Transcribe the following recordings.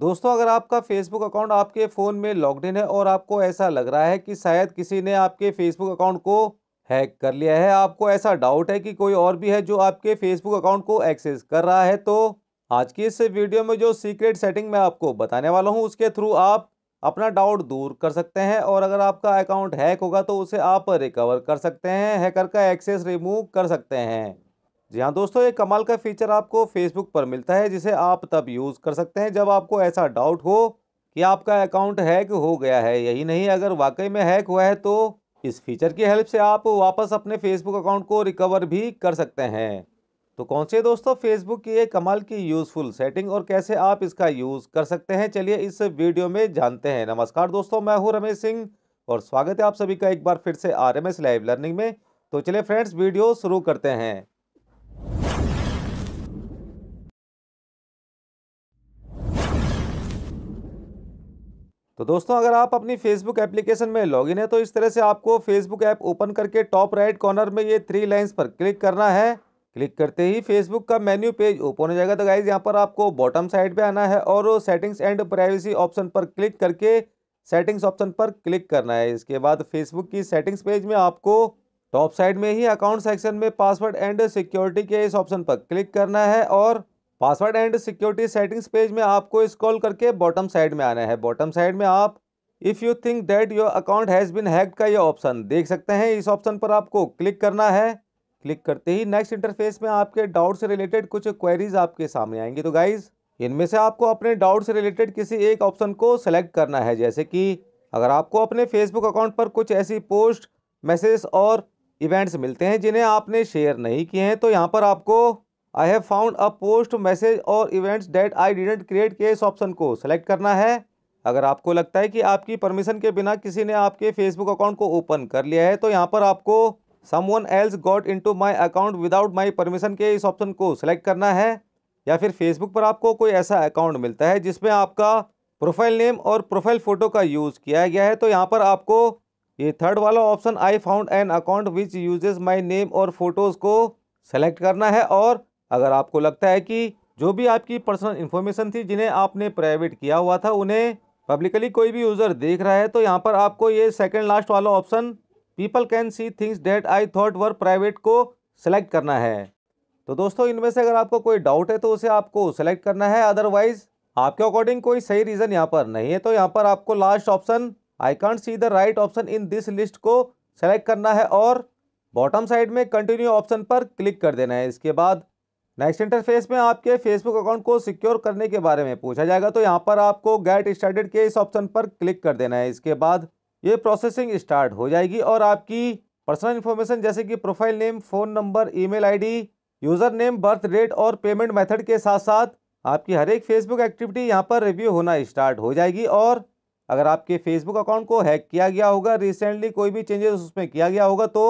दोस्तों अगर आपका फेसबुक अकाउंट आपके फ़ोन में इन है और आपको ऐसा लग रहा है कि शायद किसी ने आपके फेसबुक अकाउंट को हैक कर लिया है आपको ऐसा डाउट है कि कोई और भी है जो आपके फेसबुक अकाउंट को एक्सेस कर रहा है तो आज की इस वीडियो में जो सीक्रेट सेटिंग मैं आपको बताने वाला हूँ उसके थ्रू आप अपना डाउट दूर कर सकते हैं और अगर आपका अकाउंट हैक होगा तो उसे आप रिकवर कर सकते हैं हैकर का एक्सेस रिमूव कर सकते हैं जी हाँ दोस्तों ये कमाल का फीचर आपको फेसबुक पर मिलता है जिसे आप तब यूज़ कर सकते हैं जब आपको ऐसा डाउट हो कि आपका अकाउंट हैक हो गया है यही नहीं अगर वाकई में हैक हुआ है तो इस फीचर की हेल्प से आप वापस अपने फेसबुक अकाउंट को रिकवर भी कर सकते हैं तो कौन से दोस्तों फेसबुक की ये कमाल की यूज़फुल सेटिंग और कैसे आप इसका यूज़ कर सकते हैं चलिए इस वीडियो में जानते हैं नमस्कार दोस्तों मैं हूँ रमेश सिंह और स्वागत है आप सभी का एक बार फिर से R M S live learning में तो चलिए फ्रेंड्स वीडियो शुरू करते हैं तो दोस्तों अगर आप अपनी फेसबुक एप्लीकेशन में लॉगिन है तो इस तरह से आपको फेसबुक ऐप ओपन करके टॉप राइट कॉर्नर में ये थ्री लाइन्स पर क्लिक करना है क्लिक करते ही फेसबुक का मेन्यू पेज ओपन हो जाएगा तो गाइज यहाँ पर आपको बॉटम साइड पे आना है और सेटिंग्स एंड प्राइवेसी ऑप्शन पर क्लिक करके सेटिंग्स ऑप्शन पर क्लिक करना है इसके बाद फेसबुक की सेटिंग्स पेज में आपको टॉप साइड में ही अकाउंट सेक्शन में पासवर्ड एंड सिक्योरिटी के इस ऑप्शन पर क्लिक करना है और password and security settings page में आपको स्क्रॉल करके बॉटम साइड में आना है बॉटम साइड में आप if you think that your account has been hacked का ये ऑप्शन देख सकते हैं इस ऑप्शन पर आपको क्लिक करना है क्लिक करते ही नेक्स्ट इंटरफेस में आपके डाउट से रिलेटेड कुछ क्वेरीज आपके सामने आएंगी तो गाइज इनमें से आपको अपने डाउट से रिलेटेड किसी एक ऑप्शन को सेलेक्ट करना है जैसे कि अगर आपको अपने फेसबुक अकाउंट पर कुछ ऐसी पोस्ट मैसेज और इवेंट्स मिलते हैं जिन्हें आपने शेयर नहीं किए हैं तो यहाँ पर आपको I have found a post message और events that I didn't create के इस ऑप्शन को सेलेक्ट करना है अगर आपको लगता है कि आपकी परमिशन के बिना किसी ने आपके फेसबुक अकाउंट को ओपन कर लिया है तो यहाँ पर आपको someone else got into my account without my permission के इस ऑप्शन को सिलेक्ट करना है या फिर फेसबुक पर आपको कोई ऐसा अकाउंट मिलता है जिसमें आपका प्रोफाइल नेम और प्रोफाइल फ़ोटो का यूज़ किया गया है तो यहाँ पर आपको ये थर्ड वाला option I found an account which uses my name और फोटोज़ को सेलेक्ट करना है और अगर आपको लगता है कि जो भी आपकी पर्सनल इन्फॉर्मेशन थी जिन्हें आपने प्राइवेट किया हुआ था उन्हें पब्लिकली कोई भी यूज़र देख रहा है तो यहाँ पर आपको ये सेकेंड लास्ट वाला option people can see things that I thought were private को सेलेक्ट करना है तो दोस्तों इनमें से अगर आपको कोई डाउट है तो उसे आपको सेलेक्ट करना है अदरवाइज आपके अकॉर्डिंग कोई सही रीज़न यहाँ पर नहीं है तो यहाँ पर आपको last option I can't see the right option in this list को सेलेक्ट करना है और बॉटम साइड में कंटिन्यू ऑप्शन पर क्लिक कर देना है इसके बाद नेक्स्ट इंटरफेस में आपके फेसबुक अकाउंट को सिक्योर करने के बारे में पूछा जाएगा तो यहाँ पर आपको गेट स्टार्टेड के इस ऑप्शन पर क्लिक कर देना है इसके बाद ये प्रोसेसिंग स्टार्ट हो जाएगी और आपकी पर्सनल इन्फॉर्मेशन जैसे कि profile name phone number email ID user name birth date और पेमेंट मेथड के साथ साथ आपकी हर एक फेसबुक एक्टिविटी यहाँ पर रिव्यू होना स्टार्ट हो जाएगी और अगर आपके फेसबुक अकाउंट को हैक किया गया होगा रिसेंटली कोई भी चेंजेस उसमें किया गया होगा तो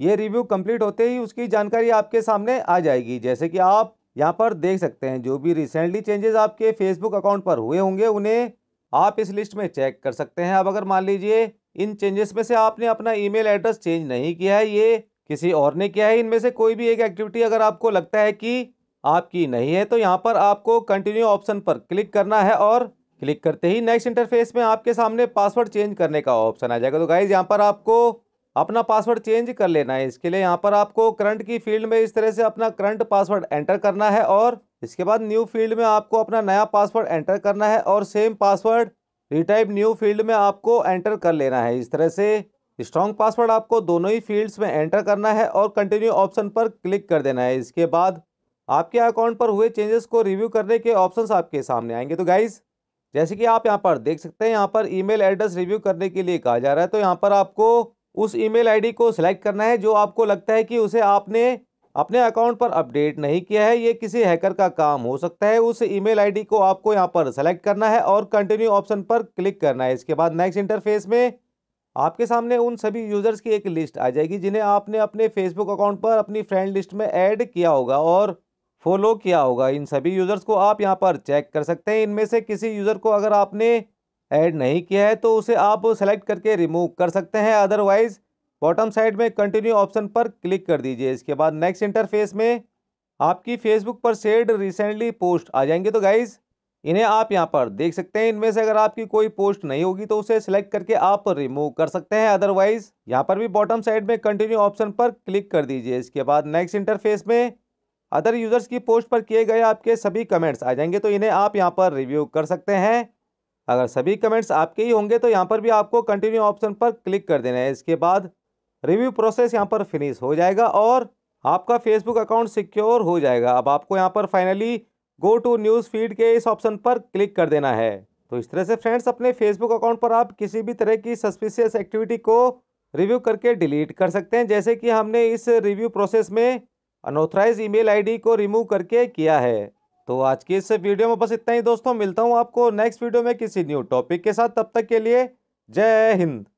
ये रिव्यू कंप्लीट होते ही उसकी जानकारी आपके सामने आ जाएगी जैसे कि आप यहाँ पर देख सकते हैं जो भी रिसेंटली चेंजेस आपके फेसबुक अकाउंट पर हुए होंगे उन्हें आप इस लिस्ट में चेक कर सकते हैं अब अगर मान लीजिए इन चेंजेस में से आपने अपना ईमेल एड्रेस चेंज नहीं किया है ये किसी और ने किया है इनमें से कोई भी एक एक्टिविटी अगर आपको लगता है कि आपकी नहीं है तो यहाँ पर आपको कंटिन्यू ऑप्शन पर क्लिक करना है और क्लिक करते ही नेक्स्ट इंटरफेस में आपके सामने पासवर्ड चेंज करने का ऑप्शन आ जाएगा तो गाइज यहाँ पर आपको अपना पासवर्ड चेंज कर लेना है इसके लिए यहाँ पर आपको करंट की फील्ड में इस तरह से अपना करंट पासवर्ड एंटर करना है और इसके बाद न्यू फील्ड में आपको अपना नया पासवर्ड एंटर करना है और same password retype new field में आपको एंटर कर लेना है इस तरह से स्ट्रॉन्ग पासवर्ड आपको दोनों ही फील्ड्स में एंटर करना है और कंटिन्यू ऑप्शन पर क्लिक कर देना है इसके बाद आपके अकाउंट पर हुए चेंजेस को रिव्यू करने के ऑप्शंस आपके सामने आएंगे तो गाइज़ जैसे कि आप यहाँ पर देख सकते हैं यहाँ पर ईमेल एड्रेस रिव्यू करने के लिए कहा जा रहा है तो यहाँ पर आपको उस ईमेल आईडी को सिलेक्ट करना है जो आपको लगता है कि उसे आपने अपने अकाउंट पर अपडेट नहीं किया है ये किसी हैकर का काम हो सकता है उस ईमेल आईडी को आपको यहाँ पर सेलेक्ट करना है और कंटिन्यू ऑप्शन पर क्लिक करना है इसके बाद नेक्स्ट इंटरफेस में आपके सामने उन सभी यूज़र्स की एक लिस्ट आ जाएगी जिन्हें आपने अपने फेसबुक अकाउंट पर अपनी फ्रेंड लिस्ट में ऐड किया होगा और फॉलो किया होगा इन सभी यूज़र्स को आप यहाँ पर चेक कर सकते हैं इनमें से किसी यूज़र को अगर आपने ऐड नहीं किया है तो उसे आप सेलेक्ट करके रिमूव कर सकते हैं अदरवाइज बॉटम साइड में कंटिन्यू ऑप्शन पर क्लिक कर दीजिए इसके बाद नेक्स्ट इंटरफेस में आपकी फेसबुक पर शेड रिसेंटली पोस्ट आ जाएंगे तो गाइज़ इन्हें आप यहाँ पर देख सकते हैं इनमें से अगर आपकी कोई पोस्ट नहीं होगी तो उसे सिलेक्ट करके आप रिमूव कर सकते हैं अदरवाइज यहाँ पर भी बॉटम साइड में कंटिन्यू ऑप्शन पर क्लिक कर दीजिए इसके बाद नेक्स्ट इंटरफेस में अदर यूजर्स की पोस्ट पर किए गए आपके सभी कमेंट्स आ जाएंगे तो इन्हें आप यहाँ पर रिव्यू कर सकते हैं अगर सभी कमेंट्स आपके ही होंगे तो यहाँ पर भी आपको कंटिन्यू ऑप्शन पर क्लिक कर देना है इसके बाद रिव्यू प्रोसेस यहाँ पर फिनिश हो जाएगा और आपका फेसबुक अकाउंट सिक्योर हो जाएगा अब आपको यहाँ पर finally go to news feed के इस ऑप्शन पर क्लिक कर देना है तो इस तरह से फ्रेंड्स अपने फेसबुक अकाउंट पर आप किसी भी तरह की सस्पिशियस एक्टिविटी को रिव्यू करके डिलीट कर सकते हैं जैसे कि हमने इस रिव्यू प्रोसेस में अनऑथराइज ईमेल आईडी को रिमूव करके किया है तो आज की इस वीडियो में बस इतना ही दोस्तों मिलता हूँ आपको नेक्स्ट वीडियो में किसी न्यू टॉपिक के साथ तब तक के लिए जय हिंद